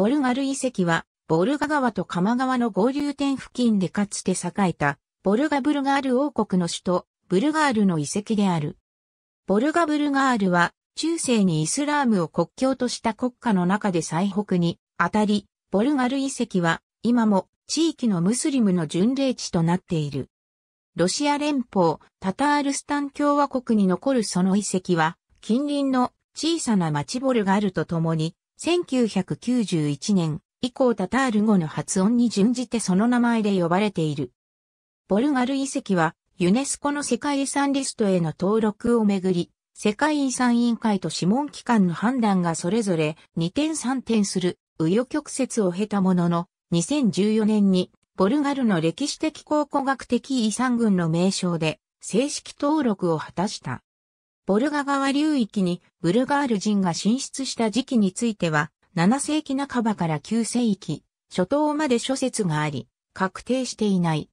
ボルガル遺跡は、ボルガ川と鎌川の合流点付近でかつて栄えた、ボルガブルガール王国の首都、ブルガールの遺跡である。ボルガブルガールは、中世にイスラームを国境とした国家の中で最北に、あたり、ボルガル遺跡は、今も地域のムスリムの巡礼地となっている。ロシア連邦、タタールスタン共和国に残るその遺跡は、近隣の小さな町ボルガルと共に、1991年以降タタール語の発音に準じてその名前で呼ばれている。ボルガル遺跡はユネスコの世界遺産リストへの登録をめぐり、世界遺産委員会と諮問機関の判断がそれぞれ2点3点する右与曲折を経たものの、2014年にボルガルの歴史的考古学的遺産群の名称で正式登録を果たした。ボルガ川流域にブルガール人が進出した時期については、7世紀半ばから9世紀、初頭まで諸説があり、確定していない。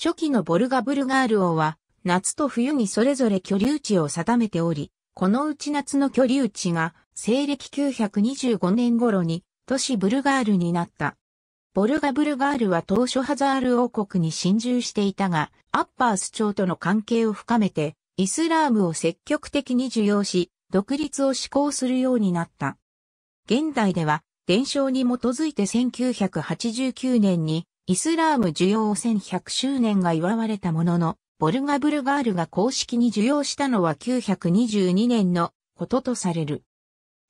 初期のボルガ・ブルガール王は、夏と冬にそれぞれ居留地を定めており、このうち夏の居留地が、西暦925年頃に、都市ブルガールになった。ボルガ・ブルガールは当初ハザール王国に侵入していたが、アッパース朝との関係を深めて、イスラームを積極的に受容し、独立を志向するようになった。現代では、伝承に基づいて1989年に、イスラーム受容1100周年が祝われたものの、ボルガブルガールが公式に受容したのは922年のこととされる。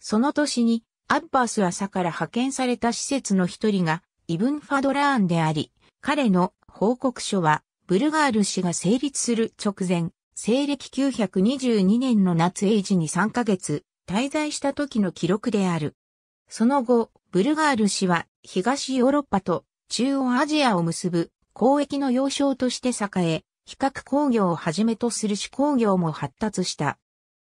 その年に、アッバース朝から派遣された施設の一人が、イブン・ファドラーンであり、彼の報告書は、ブルガール氏が成立する直前、西暦922年の夏エイジに3ヶ月、滞在した時の記録である。その後、ブルガール氏は東ヨーロッパと中央アジアを結ぶ交易の要衝として栄え、比較工業をはじめとする手工業も発達した。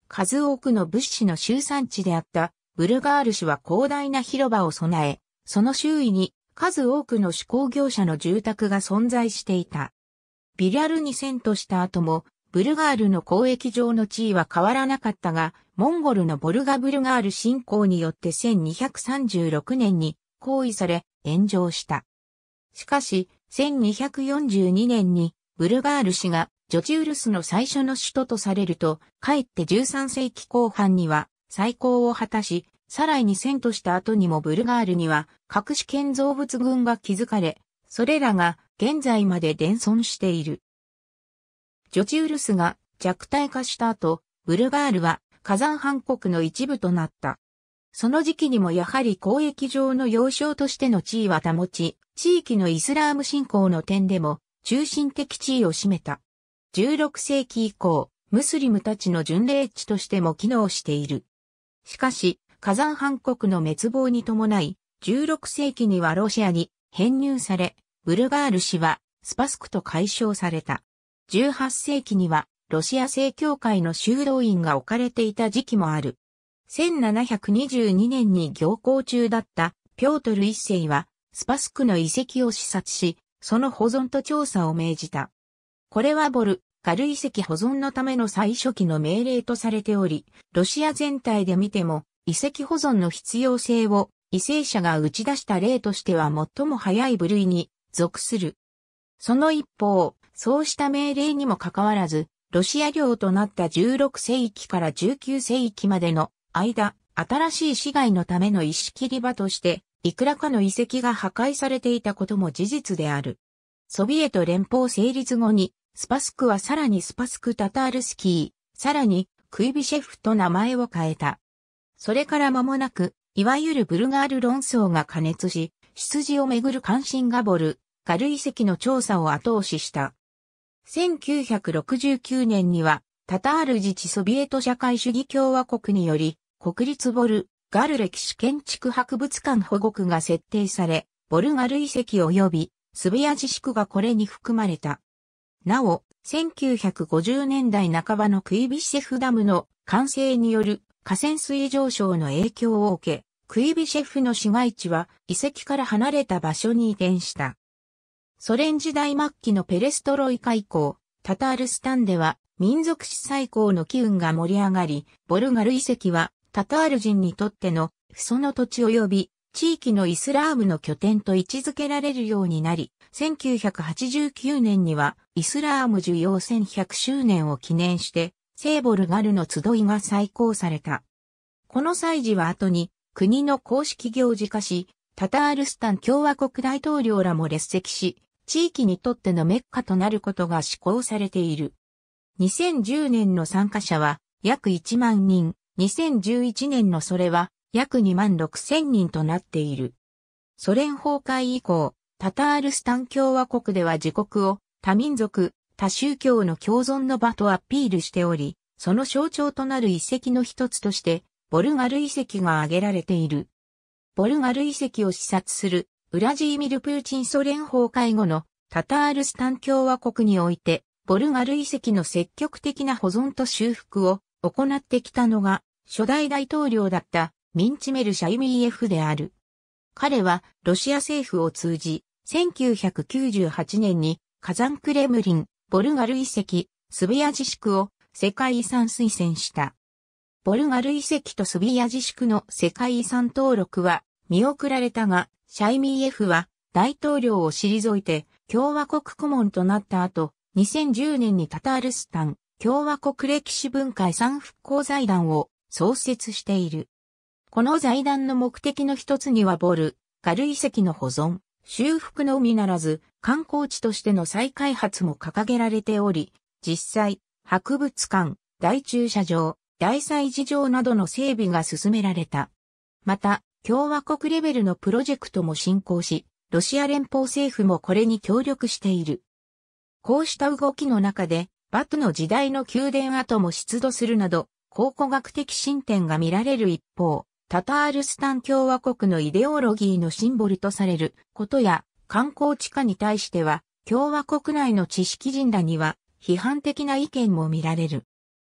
数多くの物資の集産地であったブルガール氏は広大な広場を備え、その周囲に数多くの手工業者の住宅が存在していた。ビリャルに遷都した後もブルガールの交易上の地位は変わらなかったが、モンゴルのボルガブルガール侵攻によって1236年に行為され炎上した。しかし、1242年にブルガール氏がジョチウルスの最初の首都とされると、かえって13世紀後半には再興を果たし、さらに遷都した後にもブルガールには各種建造物群が築かれ、それらが現在まで伝存している。ジョチウルスが弱体化した後、ブルガールは火山藩国の一部となった。その時期にもやはり交易上の要衝としての地位は保ち、地域のイスラーム信仰の点でも中心的地位を占めた。16世紀以降、ムスリムたちの巡礼地としても機能している。しかし、火山藩国の滅亡に伴い、16世紀にはロシアに編入され、ブルガール氏はスパスクと解消された。18世紀にはロシア正教会の修道院が置かれていた時期もある。1722年に行幸中だったピョートル一世はスパスクの遺跡を視察し、その保存と調査を命じた。これはボル、軽ル遺跡保存のための最初期の命令とされており、ロシア全体で見ても遺跡保存の必要性を為政者が打ち出した例としては最も早い部類に属する。その一方、そうした命令にもかかわらず、ロシア領となった16世紀から19世紀までの間、新しい市街のための石切り場として、いくらかの遺跡が破壊されていたことも事実である。ソビエト連邦成立後に、スパスクはさらにスパスク・タタールスキー、さらにクイビシェフと名前を変えた。それから間もなく、いわゆるブルガール論争が加熱し、出自をめぐる関心がボル、ガル遺跡の調査を後押しした。1969年には、タタール自治ソビエト社会主義共和国により、国立ボルガル歴史建築博物館保護区が設定され、ボルガル遺跡及びスベア自治区がこれに含まれた。なお、1950年代半ばのクイビシェフダムの完成による河川水上昇の影響を受け、クイビシェフの市街地は遺跡から離れた場所に移転した。ソ連時代末期のペレストロイカ以降、タタールスタンでは民族史最高の機運が盛り上がり、ボルガル遺跡はタタール人にとってのその土地及び地域のイスラームの拠点と位置づけられるようになり、1989年にはイスラーム需要1100周年を記念して、聖ボルガルの集いが再興された。この祭事は後に国の公式行事化し、タタールスタン共和国大統領らも列席し、地域にとってのメッカとなることが施行されている。2010年の参加者は約1万人、2011年のそれは約2万6千人となっている。ソ連崩壊以降、タタールスタン共和国では自国を多民族、多宗教の共存の場とアピールしており、その象徴となる遺跡の一つとして、ボルガル遺跡が挙げられている。ボルガル遺跡を視察するウラジーミル・プーチンソ連崩壊後のタタールスタン共和国において、ボルガル遺跡の積極的な保存と修復を行ってきたのが、初代大統領だったミンチメル・シャイミーエフである。彼はロシア政府を通じ、1998年に火山クレムリン、ボルガル遺跡、スビア自治区を世界遺産推薦した。ボルガル遺跡とスビア自区の世界遺産登録は見送られたが、シャイミーエフは大統領を退いて共和国顧問となった後、2010年にタタールスタン共和国歴史文化遺産復興財団を創設している。この財団の目的の一つにはボル、軽ル遺跡の保存、修復のみならず観光地としての再開発も掲げられており、実際、博物館、大駐車場、大祭事場などの整備が進められた。また、共和国レベルのプロジェクトも進行し、ロシア連邦政府もこれに協力している。こうした動きの中で、バトの時代の宮殿跡も出土するなど、考古学的進展が見られる一方、タタールスタン共和国のイデオロギーのシンボルとされることや観光地下に対しては共和国内の知識人らには批判的な意見も見られる。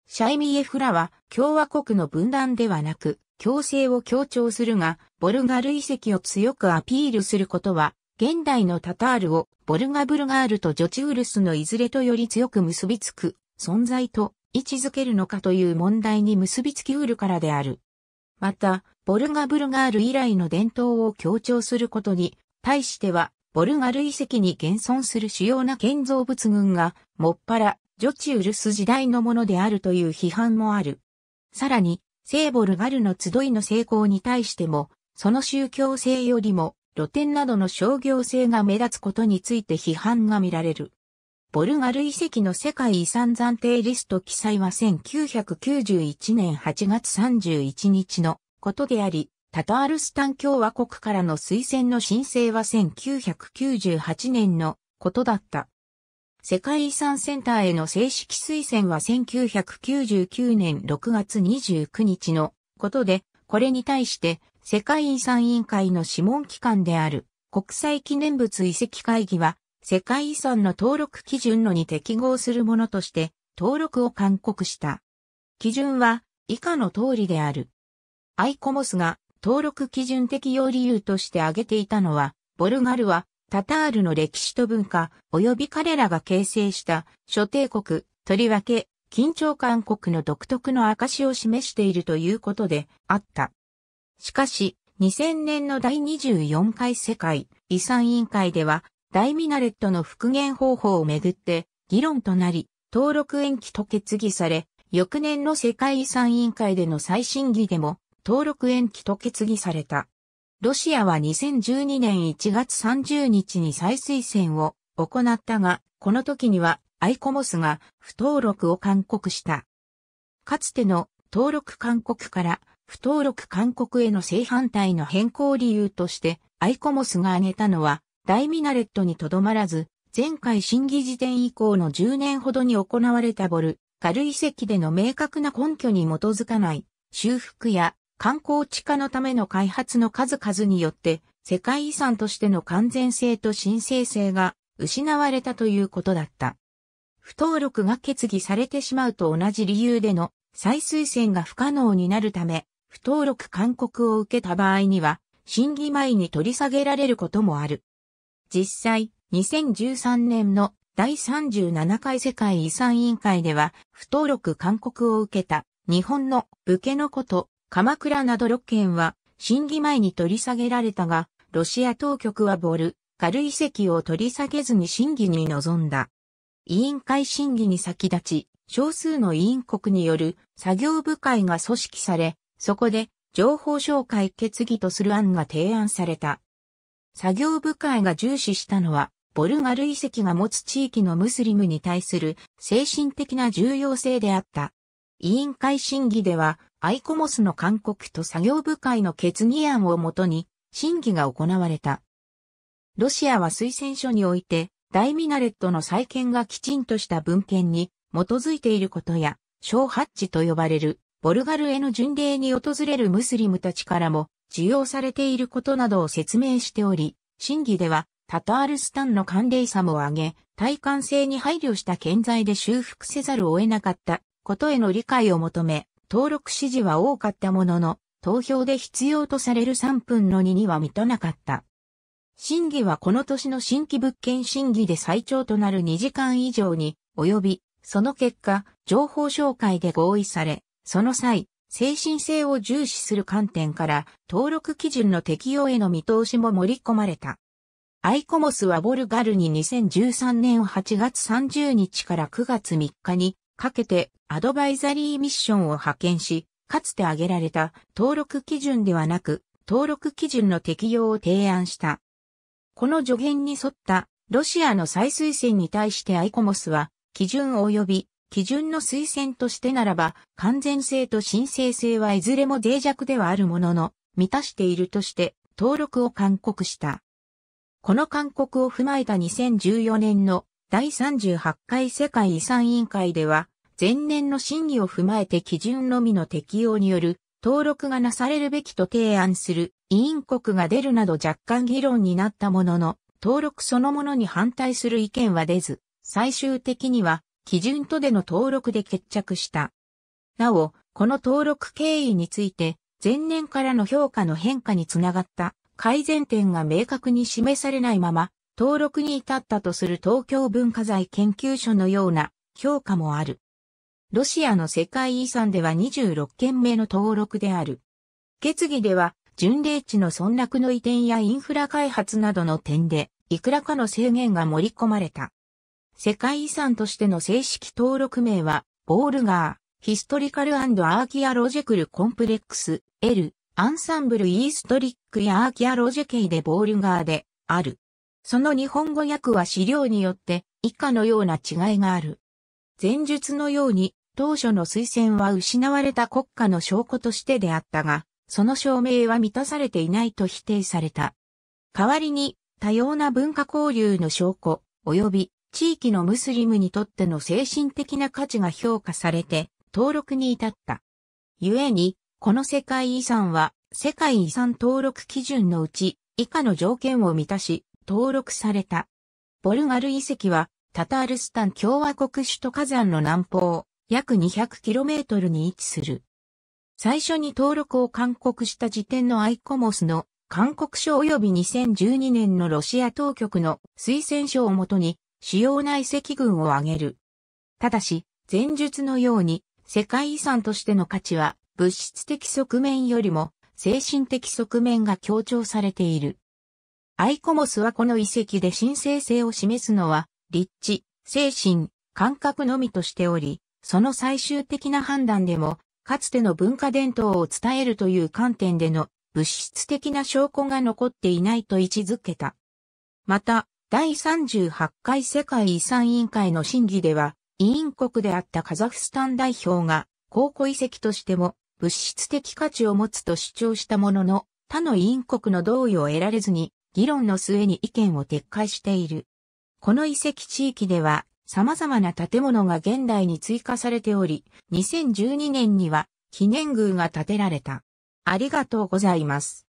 シャイミエフラは共和国の分断ではなく強制を強調するが、ボルガル遺跡を強くアピールすることは、現代のタタールをボルガブルガールとジョチウルスのいずれとより強く結びつく存在と位置づけるのかという問題に結びつきうるからである。また、ボルガブルガール以来の伝統を強調することに、対しては、ボルガル遺跡に現存する主要な建造物群が、もっぱら、ジョチウルス時代のものであるという批判もある。さらに、聖ボルガルの集いの成功に対しても、その宗教性よりも露店などの商業性が目立つことについて批判が見られる。ボルガル遺跡の世界遺産暫定リスト記載は1991年8月31日のことであり、タタールスタン共和国からの推薦の申請は1998年のことだった。世界遺産センターへの正式推薦は1999年6月29日のことで、これに対して世界遺産委員会の諮問機関である国際記念物遺跡会議は世界遺産の登録基準のに適合するものとして登録を勧告した。基準は以下の通りである。アイコモスが登録基準適用理由として挙げていたのは、ボルガルはタタールの歴史と文化、及び彼らが形成した諸帝国、とりわけ、緊張韓国の独特の証を示しているということであった。しかし、2000年の第24回世界遺産委員会では、大ミナレットの復元方法をめぐって議論となり、登録延期と決議され、翌年の世界遺産委員会での最新議でも登録延期と決議された。ロシアは2012年1月30日に再推薦を行ったが、この時にはアイコモスが不登録を勧告した。かつての登録勧告から不登録勧告への正反対の変更理由として、アイコモスが挙げたのは、大ミナレットにとどまらず、前回審議時点以降の10年ほどに行われたボル、軽遺跡での明確な根拠に基づかない、修復や観光地化のための開発の数々によって、世界遺産としての完全性と申請性が失われたということだった。不登録が決議されてしまうと同じ理由での再推薦が不可能になるため、不登録勧告を受けた場合には、審議前に取り下げられることもある。実際、2013年の第37回世界遺産委員会では、不登録勧告を受けた日本の武家のこと鎌倉など6件は審議前に取り下げられたが、ロシア当局はボル、軽遺跡を取り下げずに審議に臨んだ。委員会審議に先立ち、少数の委員国による作業部会が組織され、そこで情報紹介決議とする案が提案された。作業部会が重視したのは、ボルガル遺跡が持つ地域のムスリムに対する精神的な重要性であった。委員会審議では、アイコモスの勧告と作業部会の決議案をもとに審議が行われた。ロシアは推薦書において、大ミナレットの再建がきちんとした文献に基づいていることや、小ハッチと呼ばれるボルガルへの巡礼に訪れるムスリムたちからも需要されていることなどを説明しており、審議ではタタールスタンの寒冷さも上げ、体感性に配慮した建材で修復せざるを得なかったことへの理解を求め、登録支持は多かったものの、投票で必要とされる3分の2には満たなかった。審議はこの年の新規物件審議で最長となる2時間以上に及び、その結果、情報紹介で合意され、その際、精神性を重視する観点から、登録基準の適用への見通しも盛り込まれた。アイコモスはボルガルに2013年8月30日から9月3日にかけてアドバイザリーミッションを派遣し、かつて挙げられた登録基準ではなく、登録基準の適用を提案した。この助言に沿ったロシアの再推薦に対してアイコモスは、基準及び基準の推薦としてならば、完全性と申請性はいずれも脆弱ではあるものの、満たしているとして登録を勧告した。この勧告を踏まえた2014年の第38回世界遺産委員会では、前年の審議を踏まえて基準のみの適用による登録がなされるべきと提案する委員国が出るなど若干議論になったものの、登録そのものに反対する意見は出ず、最終的には基準とでの登録で決着した。なお、この登録経緯について、前年からの評価の変化につながった改善点が明確に示されないまま、登録に至ったとする東京文化財研究所のような評価もある。ロシアの世界遺産では26件目の登録である。決議では、巡礼地の村落の移転やインフラ開発などの点で、いくらかの制限が盛り込まれた。世界遺産としての正式登録名は、ボールガー、ヒストリカルアーキアロジェクルコンプレックス、L、アンサンブルイーストリックやアーキアロジェケイでボールガーで、ある。その日本語訳は資料によって以下のような違いがある。前述のように当初の推薦は失われた国家の証拠としてであったが、その証明は満たされていないと否定された。代わりに多様な文化交流の証拠及び地域のムスリムにとっての精神的な価値が評価されて登録に至った。故に、この世界遺産は世界遺産登録基準のうち以下の条件を満たし、登録された。ボルガル遺跡は、タタールスタン共和国首都火山の南方、約 200km に位置する。最初に登録を勧告した時点のアイコモスの勧告書及び2012年のロシア当局の推薦書をもとに主要な遺跡群を挙げる。ただし、前述のように世界遺産としての価値は物質的側面よりも精神的側面が強調されている。アイコモスはこの遺跡で神聖性を示すのは、立地、精神、感覚のみとしており、その最終的な判断でも、かつての文化伝統を伝えるという観点での物質的な証拠が残っていないと位置づけた。また、第38回世界遺産委員会の審議では、委員国であったカザフスタン代表が、考古遺跡としても物質的価値を持つと主張したものの、他の委員国の同意を得られずに、議論の末に意見を撤回している。この遺跡地域では様々な建物が現代に追加されており、2012年には記念宮が建てられた。ありがとうございます。